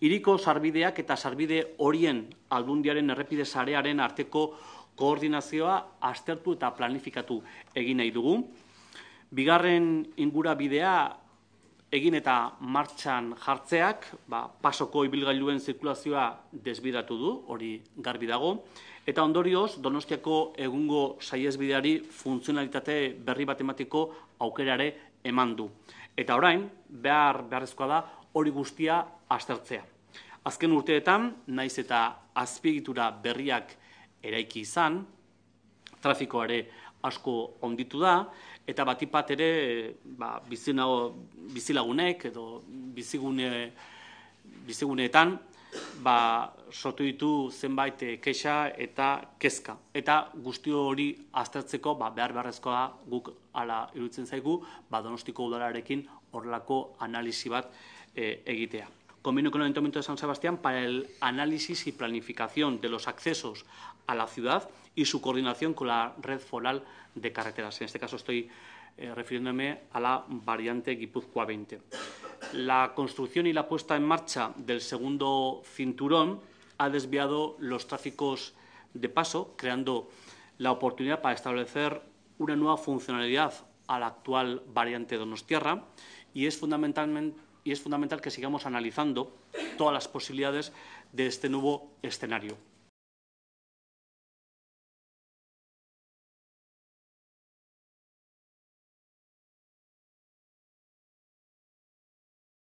Iriko sarbideak eta sarbide horien aldundiaren errepide sarearen arteko koordinazioa aztertu eta planifikatu egin nahi dugu. Bigarren ingura bidea egin eta martxan jartzeak, ba, pasoko ibilgailuen zirkulazioa desbidatu du, hori garbi dago, eta ondorioz Donostiako egungo saiezbideari funtzionalitate berri bat emateko aukerare eman du. Eta orain, behar beharrezkoa da hori guztia aztertzea. Azken urteetan, naiz eta azpigitura berriak eraiki izan, trafikoare asko onditu da, eta batipat ere ba, bizinago, bizilagunek edo bizigune, biziguneetan, ba, sortu ditu zenbait eh, kexa eta kezka. Eta guztio hori aztertzeko ba, behar beharrezkoa guk ala irutzen zaigu, ba, donostiko udalarekin horrelako analisi bat eh, egitea. convenio con el Ayuntamiento de San Sebastián para el análisis y planificación de los accesos a la ciudad y su coordinación con la red foral de carreteras. En este caso estoy eh, refiriéndome a la variante Guipuzcoa 20. La construcción y la puesta en marcha del segundo cinturón ha desviado los tráficos de paso, creando la oportunidad para establecer una nueva funcionalidad a la actual variante Donostierra y es fundamentalmente y es fundamental que sigamos analizando todas las posibilidades de este nuevo escenario.